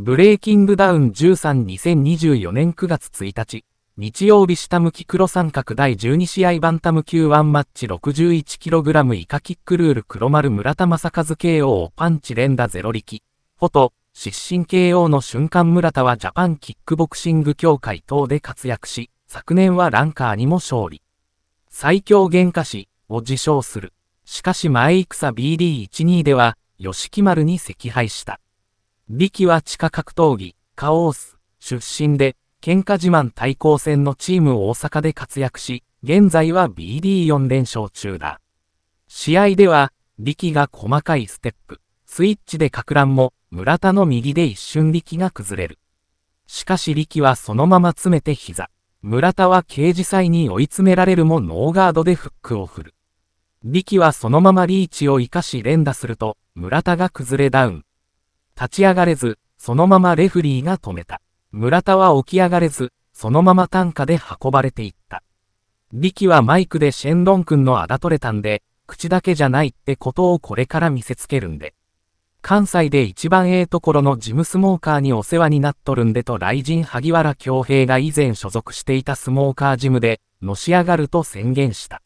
ブレイキングダウン132024年9月1日、日曜日下向き黒三角第12試合バンタム級ワンマッチ 61kg 以下キックルール黒丸村田正和 KO をパンチ連打ゼロ力、フォト、失神 KO の瞬間村田はジャパンキックボクシング協会等で活躍し、昨年はランカーにも勝利。最強喧嘩師を自称する。しかし前戦 BD12 では、吉木丸に惜敗した。ビキは地下格闘技、カオース、出身で、喧嘩自慢対抗戦のチーム大阪で活躍し、現在は BD4 連勝中だ。試合では、力が細かいステップ、スイッチで格乱も、村田の右で一瞬力が崩れる。しかし力はそのまま詰めて膝。村田は刑事祭に追い詰められるもノーガードでフックを振る。力はそのままリーチを生かし連打すると、村田が崩れダウン。立ち上がれず、そのままレフリーが止めた。村田は起き上がれず、そのまま担架で運ばれていった。力はマイクでシェンロン君のあだ取れたんで、口だけじゃないってことをこれから見せつけるんで。関西で一番ええところのジムスモーカーにお世話になっとるんでと雷神萩原京平が以前所属していたスモーカージムで、のし上がると宣言した。